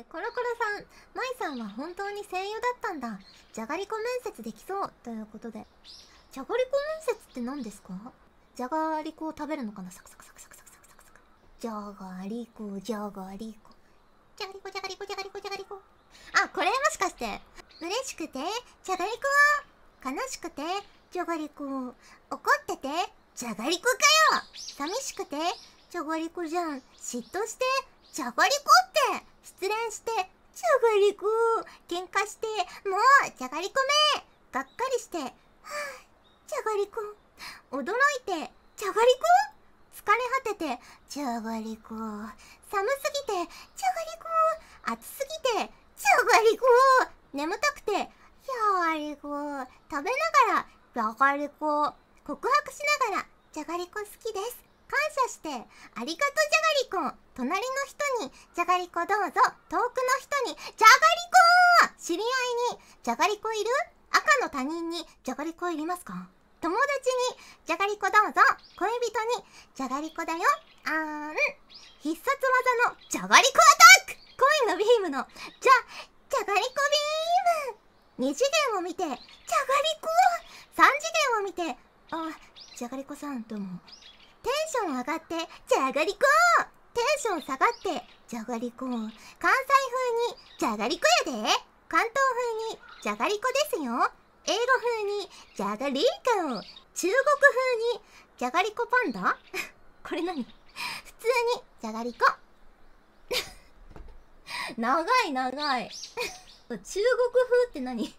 ー、コロコロさん、マイさんは本当に声優だったんだ。じゃがりこ面接できそう。ということで。じゃがりこ面接って何ですかじゃがりこを食べるのかなサクサクサクサクサクサクサク。じゃがりこ、じゃがりこ。じゃがりこ、じゃがりこ、じゃがりこ、じゃがりこ。あ、これもしかして。嬉しくて、じゃがりこ。悲しくて、じゃがりこ。怒ってて、じゃがりこかよ。寂しくて、じゃがりこじゃん。嫉妬して、じゃがりこって失恋して、じゃがりこ喧嘩して、もう、じゃがりこめがっかりして、はぁ、じゃがりこ驚いて、じゃがりこ疲れ果てて、じゃがりこ寒すぎて、じゃがりこ暑すぎて、じゃがりこ眠たくて、じゃがりこ食べながら、じゃがりこ告白しながら、じゃがりこ好きです。感謝して、ありがとじゃがりこ隣の人に、じゃがりこどうぞ遠くの人に、じゃがりこ知り合いに、じゃがりこいる赤の他人に、じゃがりこいりますか友達に、じゃがりこどうぞ恋人に、じゃがりこだよあーん必殺技の、じゃがりこアタックコインのビームの、じゃ、じゃがりこビーム二次元を見て、じゃがりこ三次元を見て、あ、じゃがりこさん、どうも。ション上がって、じゃがりこテンション下がって、じゃがりこ関西風に、じゃがりこやで関東風に、じゃがりこですよ英語風に、じゃがりこ中国風に、じゃがりこパンダこれ何普通に、じゃがりこ長い長い中国風って何